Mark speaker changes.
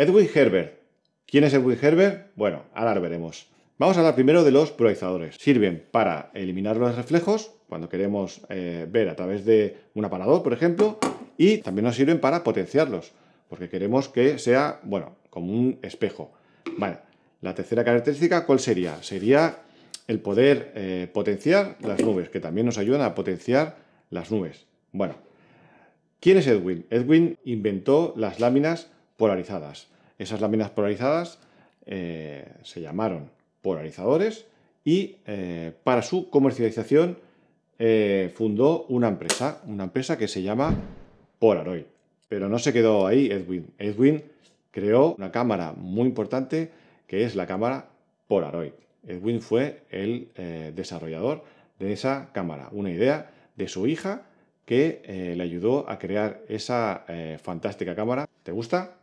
Speaker 1: Edwin Herbert. ¿Quién es Edwin Herbert? Bueno, ahora lo veremos. Vamos a hablar primero de los polarizadores. Sirven para eliminar los reflejos, cuando queremos eh, ver a través de un aparador, por ejemplo, y también nos sirven para potenciarlos, porque queremos que sea, bueno, como un espejo. Vale, la tercera característica, ¿cuál sería? Sería el poder eh, potenciar las nubes, que también nos ayudan a potenciar las nubes. Bueno, ¿quién es Edwin? Edwin inventó las láminas polarizadas. Esas láminas polarizadas eh, se llamaron polarizadores y eh, para su comercialización eh, fundó una empresa, una empresa que se llama Polaroid. Pero no se quedó ahí Edwin. Edwin creó una cámara muy importante que es la cámara Polaroid. Edwin fue el desarrollador de esa cámara, una idea de su hija que le ayudó a crear esa fantástica cámara. ¿Te gusta?